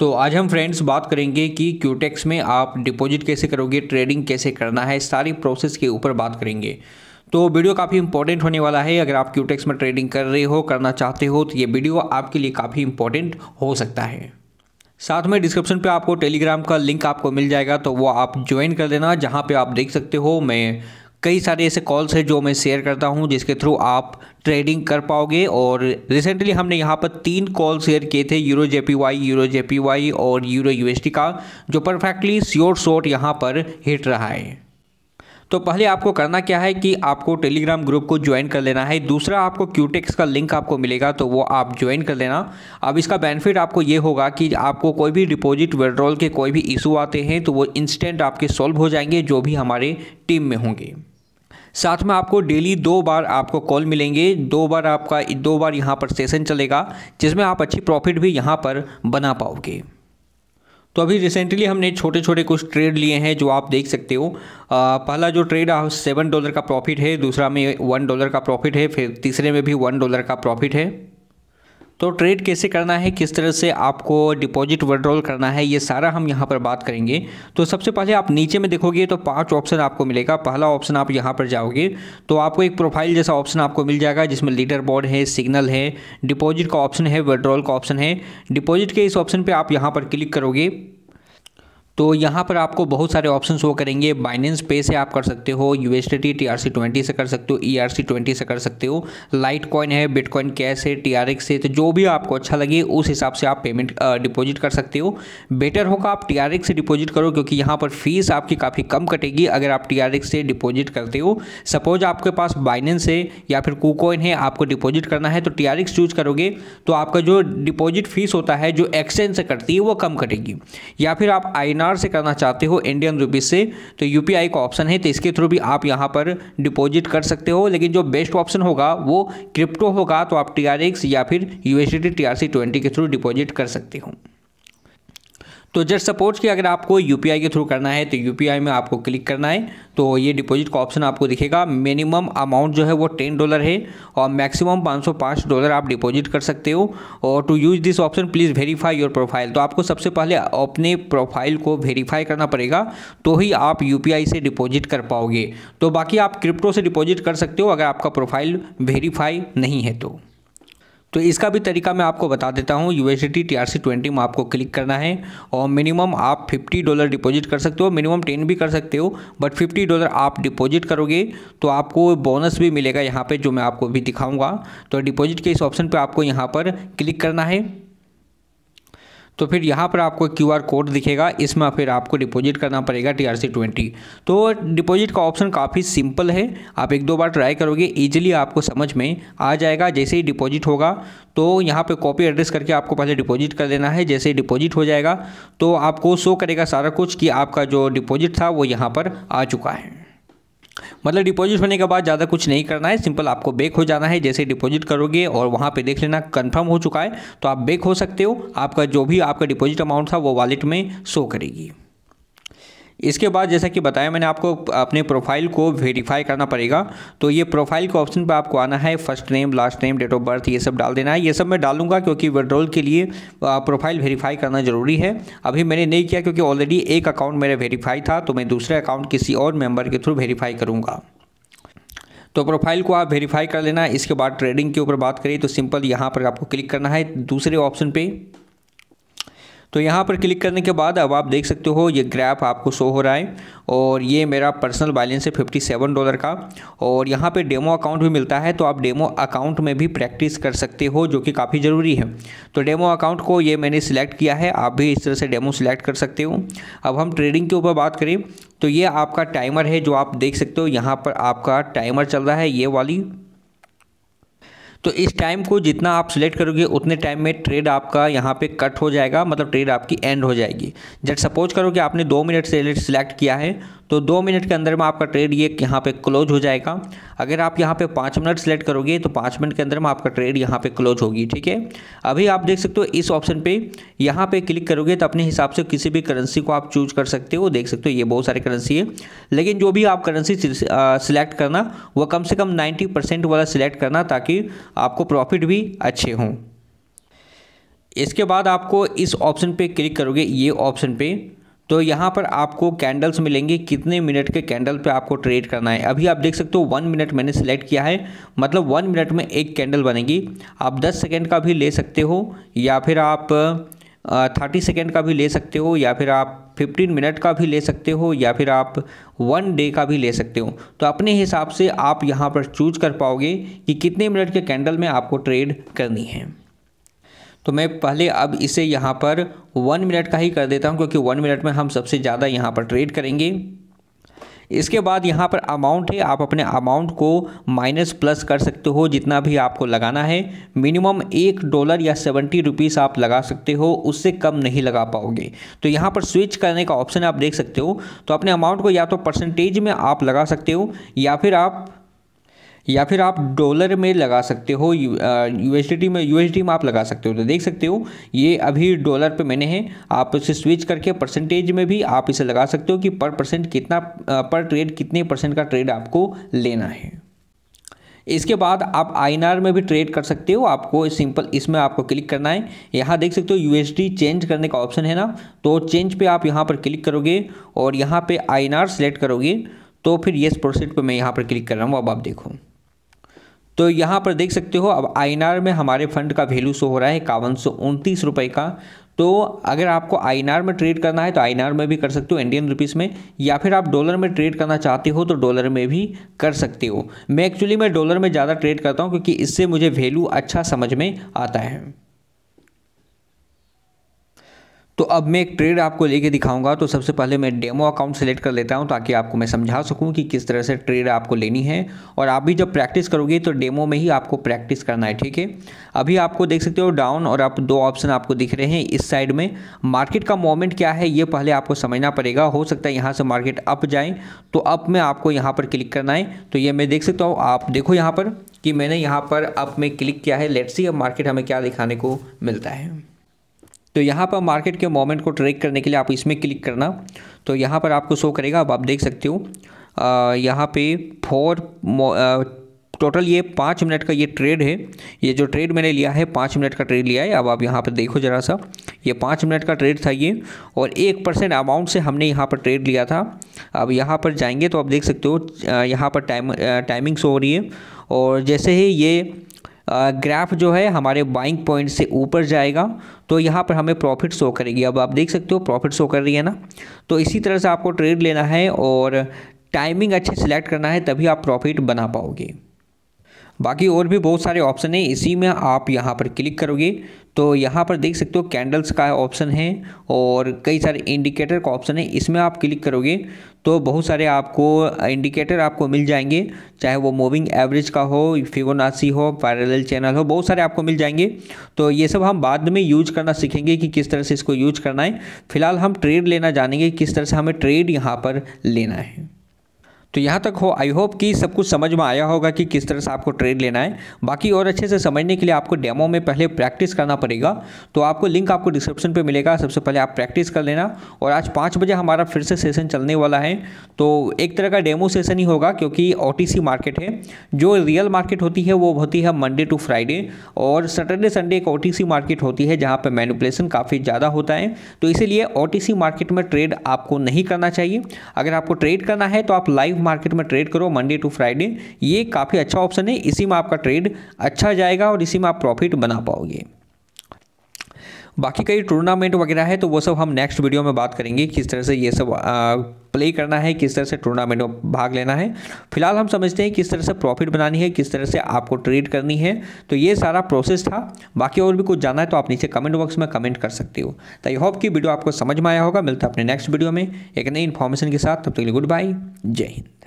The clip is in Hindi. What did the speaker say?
तो आज हम फ्रेंड्स बात करेंगे कि क्यूटेक्स में आप डिपॉजिट कैसे करोगे ट्रेडिंग कैसे करना है सारी प्रोसेस के ऊपर बात करेंगे तो वीडियो काफ़ी इंपॉर्टेंट होने वाला है अगर आप क्यूटेक्स में ट्रेडिंग कर रहे हो करना चाहते हो तो ये वीडियो आपके लिए काफ़ी इंपॉर्टेंट हो सकता है साथ में डिस्क्रिप्शन पे आपको टेलीग्राम का लिंक आपको मिल जाएगा तो वो आप ज्वाइन कर देना जहाँ पे आप देख सकते हो मैं कई सारे ऐसे कॉल्स हैं जो मैं शेयर करता हूं जिसके थ्रू आप ट्रेडिंग कर पाओगे और रिसेंटली हमने यहाँ पर तीन कॉल शेयर किए थे euro J P Y euro J P Y और यूरो यूएसडी का जो परफेक्टली श्योर शॉट यहाँ पर हिट रहा है तो पहले आपको करना क्या है कि आपको टेलीग्राम ग्रुप को ज्वाइन कर लेना है दूसरा आपको क्यूटेक्स का लिंक आपको मिलेगा तो वो आप ज्वाइन कर लेना अब इसका बेनिफिट आपको ये होगा कि आपको कोई भी डिपॉजिट विड्रॉल के कोई भी इशू आते हैं तो वो इंस्टेंट आपके सॉल्व हो जाएंगे जो भी हमारे टीम में होंगे साथ में आपको डेली दो बार आपको कॉल मिलेंगे दो बार आपका दो बार यहाँ पर सेशन चलेगा जिसमें आप अच्छी प्रॉफिट भी यहाँ पर बना पाओगे तो अभी रिसेंटली हमने छोटे छोटे कुछ ट्रेड लिए हैं जो आप देख सकते हो पहला जो ट्रेड सेवन डॉलर का प्रॉफिट है दूसरा में वन डॉलर का प्रॉफिट है फिर तीसरे में भी वन डॉलर का प्रॉफिट है तो ट्रेड कैसे करना है किस तरह से आपको डिपॉजिट विड्रॉल करना है ये सारा हम यहाँ पर बात करेंगे तो सबसे पहले आप नीचे में देखोगे तो पांच ऑप्शन आपको मिलेगा पहला ऑप्शन आप यहाँ पर जाओगे तो आपको एक प्रोफाइल जैसा ऑप्शन आपको मिल जाएगा जिसमें लीडर बोर्ड है सिग्नल है डिपॉजिट का ऑप्शन है विड्रॉल का ऑप्शन है डिपॉजिट के इस ऑप्शन पर आप यहाँ पर क्लिक करोगे तो यहाँ पर आपको बहुत सारे ऑप्शन वो करेंगे बाइनेंस पे से आप कर सकते हो U S T T R C twenty से कर सकते हो ई आर सी ट्वेंटी से कर सकते हो लाइट कॉइन है बिटकॉइन कैश है टी आर एक्स है तो जो भी आपको अच्छा लगे उस हिसाब से आप पेमेंट डिपॉजिट कर सकते हो बेटर होगा आप टी आर एक्स से डिपॉजिट करो क्योंकि यहाँ पर फीस आपकी काफ़ी कम कटेगी अगर आप टी आर एक्स से डिपॉजिट करते हो सपोज आपके पास बाइनेंस है या फिर कूकॉइन है आपको डिपॉजिट करना है तो टी आर चूज करोगे तो आपका जो डिपॉजिट फीस होता है जो एक्सचेंज से कटती है वो कम कटेगी या फिर आप आई डॉलर से करना चाहते हो इंडियन रुपीज़ से तो यू का ऑप्शन है तो इसके थ्रू भी आप यहाँ पर डिपॉजिट कर सकते हो लेकिन जो बेस्ट ऑप्शन होगा वो क्रिप्टो होगा तो आप टी या फिर यू एस के थ्रू डिपॉजिट कर सकते हो तो जस्ट सपोज कि अगर आपको यू के थ्रू करना है तो यू में आपको क्लिक करना है तो ये डिपॉजिट का ऑप्शन आपको दिखेगा मिनिमम अमाउंट जो है वो टेन डॉलर है और मैक्सिमम पाँच सौ पाँच डॉलर आप डिपॉजिट कर सकते हो और to use this option please verify your profile तो आपको सबसे पहले अपने प्रोफाइल को वेरीफाई करना पड़ेगा तो ही आप यू से डिपॉजिट कर पाओगे तो बाकी आप क्रिप्टो से डिपॉजिट कर सकते हो अगर आपका प्रोफाइल वेरीफाई नहीं है तो तो इसका भी तरीका मैं आपको बता देता हूँ U S T R C twenty में आपको क्लिक करना है और मिनिमम आप फिफ्टी डॉलर डिपॉजिट कर सकते हो मिनिमम टेन भी कर सकते हो बट फिफ्टी डॉलर आप डिपॉजिट करोगे तो आपको बोनस भी मिलेगा यहाँ पे जो मैं आपको भी दिखाऊंगा तो डिपॉजिट के इस ऑप्शन पे आपको यहाँ पर क्लिक करना है तो फिर यहाँ पर आपको क्यू आर कोड दिखेगा इसमें फिर आपको डिपॉजिट करना पड़ेगा टी आर सी ट्वेंटी तो डिपॉजिट का ऑप्शन काफ़ी सिंपल है आप एक दो बार ट्राई करोगे ईजिली आपको समझ में आ जाएगा जैसे ही डिपॉजिट होगा तो यहाँ पे कॉपी एड्रेस करके आपको पहले डिपॉजिट कर देना है जैसे ही डिपॉजिट हो जाएगा तो आपको शो करेगा सारा कुछ कि आपका जो डिपॉजिट था वो यहाँ पर आ चुका है मतलब डिपॉजिट होने के बाद ज़्यादा कुछ नहीं करना है सिंपल आपको बैक हो जाना है जैसे डिपॉजिट करोगे और वहाँ पे देख लेना कंफर्म हो चुका है तो आप बेक हो सकते हो आपका जो भी आपका डिपॉजिट अमाउंट था वो वॉलेट में शो करेगी इसके बाद जैसा कि बताया मैंने आपको अपने प्रोफाइल को वेरीफाई करना पड़ेगा तो ये प्रोफाइल के ऑप्शन पर आपको आना है first name last name date of birth ये सब डाल देना है ये सब मैं डालूंगा क्योंकि विड्रॉल के लिए प्रोफाइल वेरीफाई करना ज़रूरी है अभी मैंने नहीं किया क्योंकि ऑलरेडी एक अकाउंट मेरा वेरीफाई था तो मैं दूसरे अकाउंट किसी और मेम्बर के थ्रू वेरीफाई करूँगा तो प्रोफाइल को आप वेरीफाई कर लेना इसके बाद ट्रेडिंग के ऊपर बात करें तो सिंपल यहाँ पर आपको क्लिक करना है दूसरे ऑप्शन पर तो यहाँ पर क्लिक करने के बाद अब आप देख सकते हो ये ग्राफ आपको शो हो रहा है और ये मेरा पर्सनल बैलेंस है फिफ्टी सेवन डॉलर का और यहाँ पे डेमो अकाउंट भी मिलता है तो आप डेमो अकाउंट में भी प्रैक्टिस कर सकते हो जो कि काफ़ी ज़रूरी है तो डेमो अकाउंट को ये मैंने सिलेक्ट किया है आप भी इस तरह से डेमो सिलेक्ट कर सकते हो अब हम ट्रेडिंग के ऊपर बात करें तो ये आपका टाइमर है जो आप देख सकते हो यहाँ पर आपका टाइमर चल रहा है ये वाली तो इस टाइम को जितना आप सिलेक्ट करोगे उतने टाइम में ट्रेड आपका यहाँ पे कट हो जाएगा मतलब ट्रेड आपकी एंड हो जाएगी जब सपोज करो कि आपने दो मिनट से सिलेक्ट किया है तो दो मिनट के अंदर में आपका ट्रेड ये यहाँ पे क्लोज हो जाएगा अगर आप यहाँ पे पाँच मिनट सेलेक्ट करोगे तो पाँच मिनट के अंदर में आपका ट्रेड यहाँ पे क्लोज होगी ठीक है अभी आप देख सकते हो इस ऑप्शन पे यहाँ पे क्लिक करोगे तो अपने हिसाब से किसी भी करेंसी को आप चूज कर सकते हो देख सकते हो ये बहुत सारी करेंसी है लेकिन जो भी आप करेंसी सिलेक्ट करना वो कम से कम नाइन्टी वाला सिलेक्ट करना ताकि आपको प्रॉफिट भी अच्छे हों इसके बाद आपको इस ऑप्शन पे क्लिक करोगे ये ऑप्शन पे तो यहाँ पर आपको कैंडल्स मिलेंगे कितने मिनट के कैंडल पे आपको ट्रेड करना है अभी आप देख सकते हो वन मिनट मैंने सेलेक्ट किया है मतलब वन मिनट में एक कैंडल बनेगी आप दस सेकेंड का भी ले सकते हो या फिर आप थर्टी सेकेंड का भी ले सकते हो या फिर आप फिफ्टीन मिनट का भी ले सकते हो या फिर आप वन डे का भी ले सकते हो तो अपने हिसाब से आप यहाँ पर चूज कर पाओगे कि कितने मिनट के कैंडल में आपको ट्रेड करनी है तो मैं पहले अब इसे यहाँ पर वन मिनट का ही कर देता हूँ क्योंकि वन मिनट में हम सबसे ज़्यादा यहाँ पर ट्रेड करेंगे इसके बाद यहाँ पर अमाउंट है आप अपने अमाउंट को माइनस प्लस कर सकते हो जितना भी आपको लगाना है मिनिमम एक डॉलर या सेवेंटी रुपीज़ आप लगा सकते हो उससे कम नहीं लगा पाओगे तो यहाँ पर स्विच करने का ऑप्शन आप देख सकते हो तो अपने अमाउंट को या तो परसेंटेज में आप लगा सकते हो या फिर आप या फिर आप डॉलर में लगा सकते हो यू यूएसडी में डी में आप लगा सकते हो तो देख सकते हो ये अभी डॉलर पे मैंने है आप इसे स्विच करके परसेंटेज में भी आप इसे लगा सकते हो कि पर परसेंट कितना पर ट्रेड कितने परसेंट का ट्रेड आपको लेना है इसके बाद आप आई में भी ट्रेड कर सकते हो आपको सिंपल इसमें आपको क्लिक करना है यहाँ देख सकते हो यू चेंज करने का ऑप्शन है ना तो चेंज पे आप यहाँ पर क्लिक करोगे और यहाँ पे आई सेलेक्ट करोगे तो फिर येस प्रोसेस पे मैं यहाँ पर क्लिक कर रहा हूँ अब आप देखो तो यहाँ पर देख सकते हो अब आईनार में हमारे फंड का वैल्यू शो हो रहा है इक्यावन सौ उनतीस रुपये का तो अगर आपको आईनार में ट्रेड करना है तो आईनार में भी कर सकते हो इंडियन रुपीस में या फिर आप डॉलर में ट्रेड करना चाहते हो तो डॉलर में भी कर सकते हो मैं एक्चुअली मैं डॉलर में ज़्यादा ट्रेड करता हूँ क्योंकि इससे मुझे वैल्यू अच्छा समझ में आता है तो अब मैं एक ट्रेड आपको लेके दिखाऊंगा तो सबसे पहले मैं डेमो अकाउंट सेलेक्ट कर लेता हूं ताकि आपको मैं समझा सकूं कि किस तरह से ट्रेड आपको लेनी है और आप भी जब प्रैक्टिस करोगे तो डेमो में ही आपको प्रैक्टिस करना है ठीक है अभी आपको देख सकते हो डाउन और आप दो ऑप्शन आपको दिख रहे हैं इस साइड में मार्केट का मोमेंट क्या है ये पहले आपको समझना पड़ेगा हो सकता है यहाँ से मार्केट अप जाए तो अप में आपको यहाँ पर क्लिक करना है तो ये मैं देख सकता हूँ आप देखो यहाँ पर कि मैंने यहाँ पर अप में क्लिक किया है लेट्स सी अब मार्केट हमें क्या दिखाने को मिलता है तो यहाँ पर मार्केट के मोमेंट को ट्रेक करने के लिए आप इसमें क्लिक करना तो यहाँ पर आपको शो करेगा अब आप देख सकते हो यहाँ पे फोर टोटल ये पाँच मिनट का ये ट्रेड है ये जो ट्रेड मैंने लिया है पाँच मिनट का ट्रेड लिया है अब आप यहाँ पर देखो ज़रा सा ये पाँच मिनट का ट्रेड था ये और एक परसेंट अमाउंट से हमने यहाँ पर ट्रेड लिया था अब यहाँ पर जाएंगे तो आप देख सकते हो यहाँ पर टाइम टाइमिंग शो हो रही है और जैसे ही ये ग्राफ जो है हमारे बाइंग पॉइंट से ऊपर जाएगा तो यहाँ पर हमें प्रॉफिट शो करेगी अब आप देख सकते हो प्रॉफिट शो कर रही है ना तो इसी तरह से आपको ट्रेड लेना है और टाइमिंग अच्छे सेलेक्ट करना है तभी आप प्रॉफिट बना पाओगे बाकी और भी बहुत सारे ऑप्शन हैं इसी में आप यहाँ पर क्लिक करोगे तो यहाँ पर देख सकते हो कैंडल्स का ऑप्शन है और कई सारे इंडिकेटर का ऑप्शन है इसमें आप क्लिक करोगे तो बहुत सारे आपको इंडिकेटर आपको मिल जाएंगे चाहे वो मूविंग एवरेज का हो फिगोनासी हो पैरेलल चैनल हो बहुत सारे आपको मिल जाएंगे तो ये सब हम बाद में यूज करना सीखेंगे कि किस तरह से इसको यूज करना है फिलहाल हम ट्रेड लेना जानेंगे किस तरह से हमें ट्रेड यहाँ पर लेना है तो यहाँ तक हो आई होप कि सब कुछ समझ में आया होगा कि किस तरह से आपको ट्रेड लेना है बाकी और अच्छे से समझने के लिए आपको डेमो में पहले प्रैक्टिस करना पड़ेगा तो आपको लिंक आपको डिस्क्रिप्शन पे मिलेगा सबसे पहले आप प्रैक्टिस कर लेना और आज पाँच बजे हमारा फिर से सेशन चलने वाला है तो एक तरह का डेमो सेशन ही होगा क्योंकि ओ मार्केट है जो रियल मार्केट होती है वो होती है मंडे टू फ्राइडे और सैटरडे संडे एक ओ मार्केट होती है जहाँ पर मैनुपलेसन काफ़ी ज़्यादा होता है तो इसीलिए ओ मार्केट में ट्रेड आपको नहीं करना चाहिए अगर आपको ट्रेड करना है तो आप लाइव मार्केट में ट्रेड करो मंडे टू फ्राइडे ये काफ़ी अच्छा ऑप्शन है इसी में आपका ट्रेड अच्छा जाएगा और इसी में आप प्रॉफिट बना पाओगे बाकी कई टूर्नामेंट वगैरह है तो वो सब हम नेक्स्ट वीडियो में बात करेंगे किस तरह से ये सब प्ले करना है किस तरह से टूर्नामेंट में भाग लेना है फिलहाल हम समझते हैं किस तरह से प्रॉफिट बनानी है किस तरह से आपको ट्रेड करनी है तो ये सारा प्रोसेस था बाकी और भी कुछ जानना है तो आप नीचे कमेंट बॉक्स में कमेंट कर सकते हो तो आई होप कि वीडियो आपको समझ में आया होगा मिलता है अपने नेक्स्ट वीडियो में एक नई इन्फॉर्मेशन के साथ तब तक गुड बाय जय हिंद